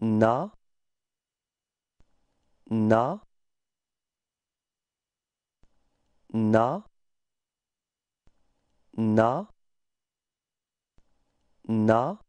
na na na na na